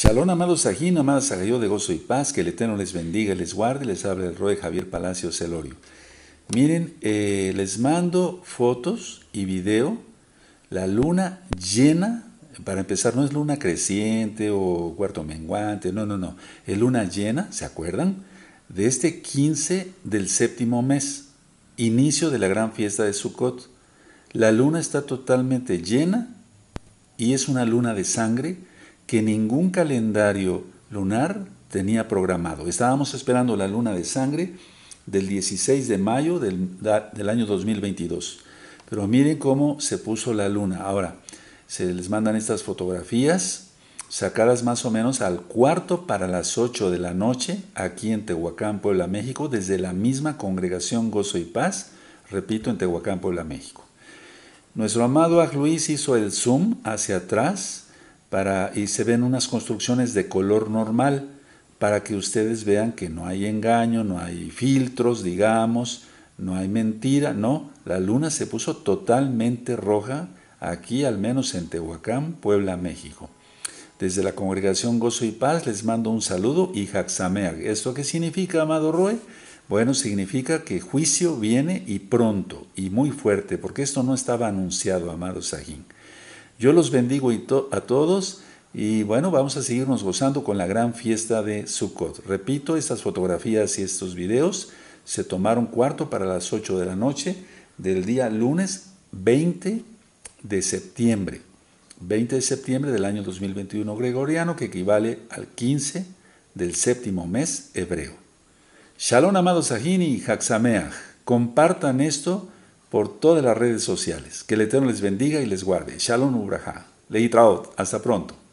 Shalom, amados Sajín, amadas Yo de gozo y paz, que el Eterno les bendiga, les guarde, les habla el rey Javier Palacio Celorio. Miren, eh, les mando fotos y video. La luna llena, para empezar, no es luna creciente o cuarto menguante, no, no, no. Es luna llena, ¿se acuerdan? De este 15 del séptimo mes, inicio de la gran fiesta de Sukkot. La luna está totalmente llena y es una luna de sangre que ningún calendario lunar tenía programado. Estábamos esperando la luna de sangre del 16 de mayo del, año 2022. Pero miren cómo se puso la luna. Ahora, se les mandan estas fotografías sacadas más o menos al cuarto para las 8 de la noche aquí en Tehuacán, Puebla, México, desde la misma congregación Gozo y Paz, repito, en Tehuacán, Puebla, México. Nuestro amado Aj Luis hizo el zoom hacia atrás y se ven unas construcciones de color normal para que ustedes vean que no hay engaño, no hay filtros, digamos, no hay mentira, no, la luna se puso totalmente roja aquí, al menos en Tehuacán, Puebla, México. Desde la congregación Gozo y Paz les mando un saludo y Jaxameag. ¿Esto qué significa, amado Roy? Bueno, significa que juicio viene y pronto y muy fuerte, porque esto no estaba anunciado, amado Sajín. Yo los bendigo a todos y bueno, vamos a seguirnos gozando con la gran fiesta de Sukkot. Repito, estas fotografías y estos videos se tomaron cuarto para las 8 de la noche del día lunes 20 de septiembre. 20 de septiembre del año 2021 gregoriano, que equivale al 15 del séptimo mes hebreo. Shalom, amados Sahini y Haxameach. Compartan esto por todas las redes sociales. Que el Eterno les bendiga y les guarde. Shalom Ubraja Leí Traot. Hasta pronto.